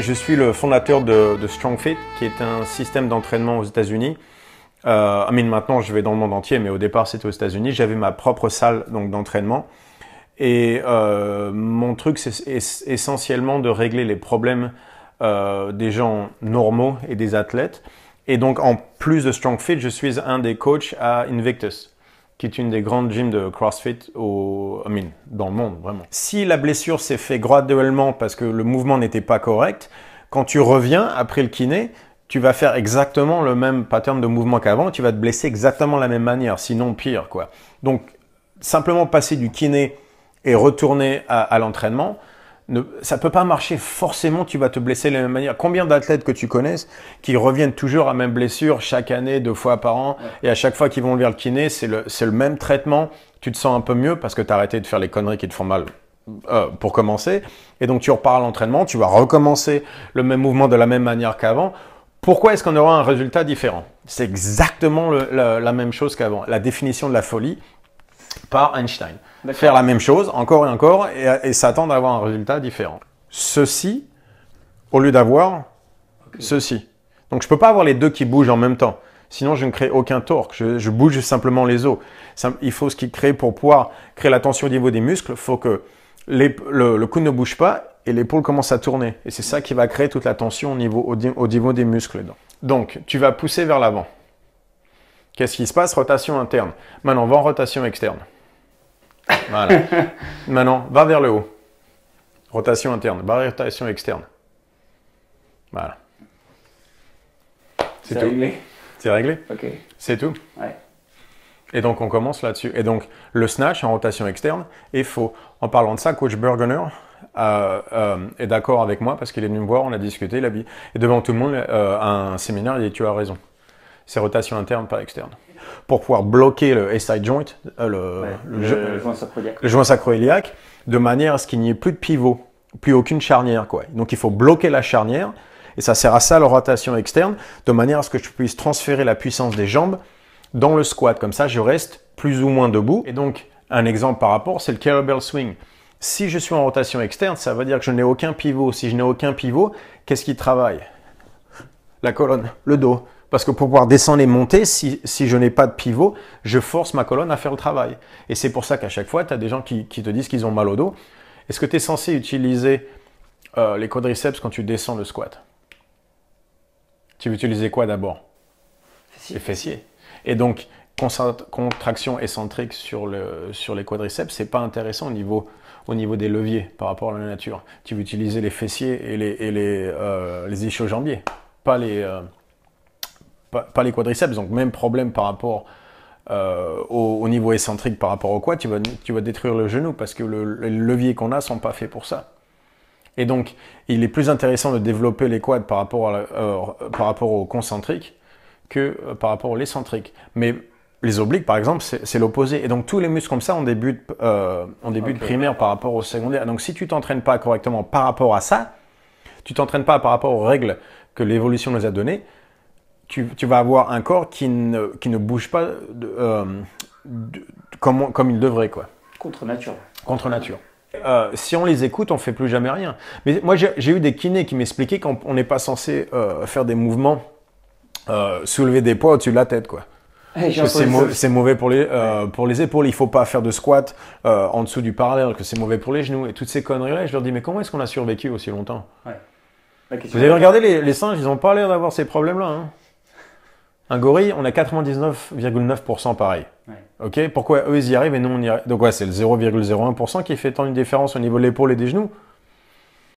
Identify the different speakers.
Speaker 1: Je suis le fondateur de, StrongFit, qui est un système d'entraînement aux États-Unis. Euh, mean maintenant, je vais dans le monde entier, mais au départ, c'était aux États-Unis. J'avais ma propre salle donc d'entraînement. Et euh, mon truc, c'est essentiellement de régler les problèmes euh, des gens normaux et des athlètes. Et donc, en plus de StrongFit, je suis un des coachs à Invictus qui est une des grandes gyms de CrossFit au, I dans le monde, vraiment. Si la blessure s'est faite graduellement parce que le mouvement n'était pas correct, quand tu reviens après le kiné, tu vas faire exactement le même pattern de mouvement qu'avant, tu vas te blesser exactement la même manière, sinon pire, quoi. Donc, simplement passer du kiné et retourner à l'entraînement, ne, ça peut pas marcher. Forcément, tu vas te blesser de la même manière. Combien d'athlètes que tu connaisses qui reviennent toujours à la même blessure chaque année, deux fois par an, et à chaque fois qu'ils vont vers le kiné, c'est le, même traitement. Tu te sens un peu mieux parce que tu as arrêté de faire les conneries qui te font mal. Euh, pour commencer, et donc tu repars à l'entraînement, tu vas recommencer le même mouvement de la même manière qu'avant. Pourquoi est-ce qu'on aura un résultat différent C'est exactement la même chose qu'avant. La définition de la folie, par Einstein. Faire la même chose encore et encore et, s'attendre à avoir un résultat différent. Ceci, au lieu d'avoir ceci. Donc je ne peux pas avoir les deux qui bougent en même temps. Sinon, je ne crée aucun torque. Je, bouge simplement les os. il faut ce qui crée pour pouvoir créer la tension au niveau des muscles. Il faut que le, cou coude ne bouge pas et l'épaule commence à tourner. Et c'est ça qui va créer toute la tension au niveau, au niveau des muscles. Donc, tu vas pousser vers l'avant. Qu'est-ce qui se passe Rotation interne. Maintenant, va en rotation externe. Voilà. Maintenant, va vers le haut. Rotation interne, va rotation externe. Voilà. C'est tout. Réglé. C'est réglé Ok. C'est tout. Ouais. Et donc, on commence là-dessus. Et donc, le snatch en rotation externe est faux. En parlant de ça, coach Bergener euh, euh, est d'accord avec moi parce qu'il est venu me voir, on a discuté, il a dit, et devant tout le monde, euh, un séminaire, il dit Tu as raison c'est rotation interne par externe. Pour pouvoir bloquer le SI joint, euh, le, joint sacro de manière à ce qu'il n'y ait plus de pivot, plus aucune charnière. Quoi. Donc il faut bloquer la charnière, et ça sert à ça la rotation externe, de manière à ce que je puisse transférer la puissance des jambes dans le squat. Comme ça, je reste plus ou moins debout. Et donc, un exemple par rapport, c'est le kettlebell swing. Si je suis en rotation externe, ça veut dire que je n'ai aucun pivot. Si je n'ai aucun pivot, qu'est-ce qui travaille La colonne, le dos, parce que pour pouvoir descendre et monter, si, je n'ai pas de pivot, je force ma colonne à faire le travail. Et c'est pour ça qu'à chaque fois, tu as des gens qui, te disent qu'ils ont mal au dos. Est-ce que tu es censé utiliser euh, les quadriceps quand tu descends le squat Tu veux utiliser quoi d'abord Les fessiers. Et donc, contraction excentrique sur, sur les quadriceps, ce n'est pas intéressant au niveau, des leviers par rapport à la nature. Tu veux utiliser les fessiers et les, et les, euh, ischio-jambiers, pas les, euh, pas, les quadriceps, donc même problème par rapport euh, au, niveau excentrique par rapport au quoi tu vas, détruire le genou parce que les leviers qu'on a sont pas faits pour ça. Et donc, il est plus intéressant de développer les quads par rapport, euh, par rapport au concentrique que euh, par rapport à l'excentrique. Mais les obliques, par exemple, c'est l'opposé. Et donc, tous les muscles comme ça, ont début en début primaire par rapport au secondaire. Donc, si tu t'entraînes pas correctement par rapport à ça, tu t'entraînes pas par rapport aux règles que l'évolution nous a données, tu, vas avoir un corps qui ne, qui ne bouge pas de, euh, comme, comme il devrait. Quoi. Contre nature. Contre nature. Euh, si on les écoute, on fait plus jamais rien. Mais moi, j'ai eu des kinés qui m'expliquaient qu'on n'est pas censé euh, faire des mouvements, soulever des poids au-dessus de la tête, quoi. C'est mauvais pour les, pour les épaules. Il faut pas faire de squat en dessous du parallèle, que c'est mauvais pour les genoux. Et toutes ces conneries-là, je leur dis, mais comment est-ce qu'on a survécu aussi longtemps Vous avez regardé les, singes, ils n'ont pas l'air d'avoir ces problèmes-là. Hein. Un gorille, on a 99,9% pareil. Ok Pourquoi eux, ils y arrivent et nous, on y arrive Donc, ouais, c'est le 0,01% qui fait tant une différence au niveau de l'épaule et des genoux.